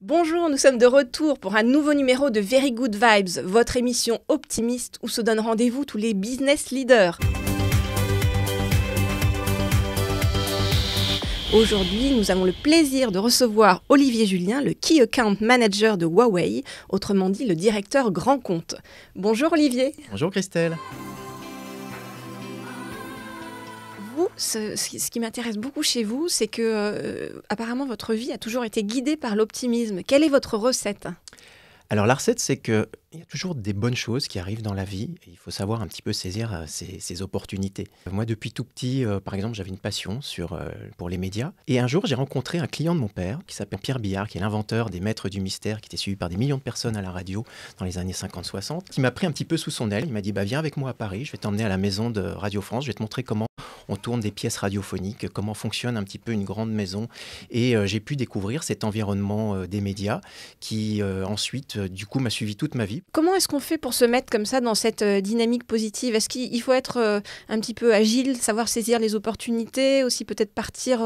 Bonjour, nous sommes de retour pour un nouveau numéro de Very Good Vibes, votre émission optimiste où se donnent rendez-vous tous les business leaders. Aujourd'hui, nous avons le plaisir de recevoir Olivier Julien, le Key Account Manager de Huawei, autrement dit le directeur grand compte. Bonjour Olivier. Bonjour Christelle. ce, qui m'intéresse beaucoup chez vous, c'est que euh, apparemment votre vie a toujours été guidée par l'optimisme. Quelle est votre recette alors la recette, c'est qu'il y a toujours des bonnes choses qui arrivent dans la vie. il faut savoir un petit peu saisir euh, ces, opportunités. Moi, depuis tout petit, euh, par exemple, j'avais une passion pour les médias. Et un jour, j'ai rencontré un client de mon père qui s'appelle Pierre Billard, qui est l'inventeur des Maîtres du Mystère, qui était suivi par des millions de personnes à la radio dans les années 50-60, qui m'a pris un petit peu sous son aile. Il m'a dit, bah, viens avec moi à Paris, je vais t'emmener à la maison de Radio France, je vais te montrer comment on tourne des pièces radiophoniques, comment fonctionne un petit peu une grande maison. Et euh, j'ai pu découvrir cet environnement euh, des médias qui euh, ensuite, du coup, m'a suivi toute ma vie. Comment est-ce qu'on fait pour se mettre comme ça dans cette dynamique positive Est-ce qu'il faut être un petit peu agile, savoir saisir les opportunités, aussi peut-être partir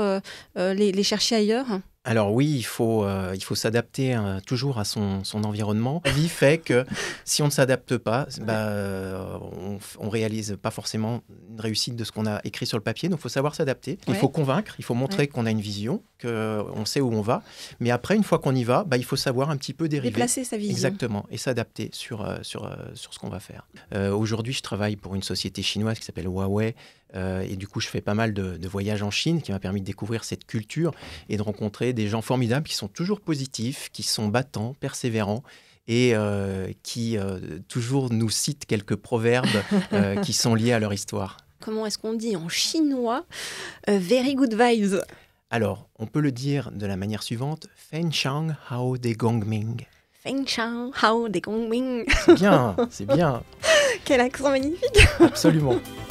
les, chercher ailleurs alors oui, il faut, il faut s'adapter hein, toujours à son, son, environnement. La vie fait que si on ne s'adapte pas, bah, on ne réalise pas forcément une réussite de ce qu'on a écrit sur le papier. Donc, il faut savoir s'adapter. Il faut convaincre, il faut montrer qu'on a une vision, qu'on euh, sait où on va. Mais après, une fois qu'on y va, bah, il faut savoir un petit peu dériver. Déplacer sa vision. Exactement, et s'adapter sur, euh, sur, euh, sur ce qu'on va faire. Aujourd'hui, je travaille pour une société chinoise qui s'appelle Huawei. et du coup, je fais pas mal de, de voyages en Chine qui m'a permis de découvrir cette culture et de rencontrer des gens formidables qui sont toujours positifs, qui sont battants, persévérants et euh, qui euh, toujours nous cite quelques proverbes euh, qui sont liés à leur histoire. Comment est-ce qu'on dit en chinois Very good vibes. Alors, on peut le dire de la manière suivante Feng Shang Hao de ming ».« Feng Shang Hao de ming ». C'est bien, c'est bien. Quel accent magnifique Absolument.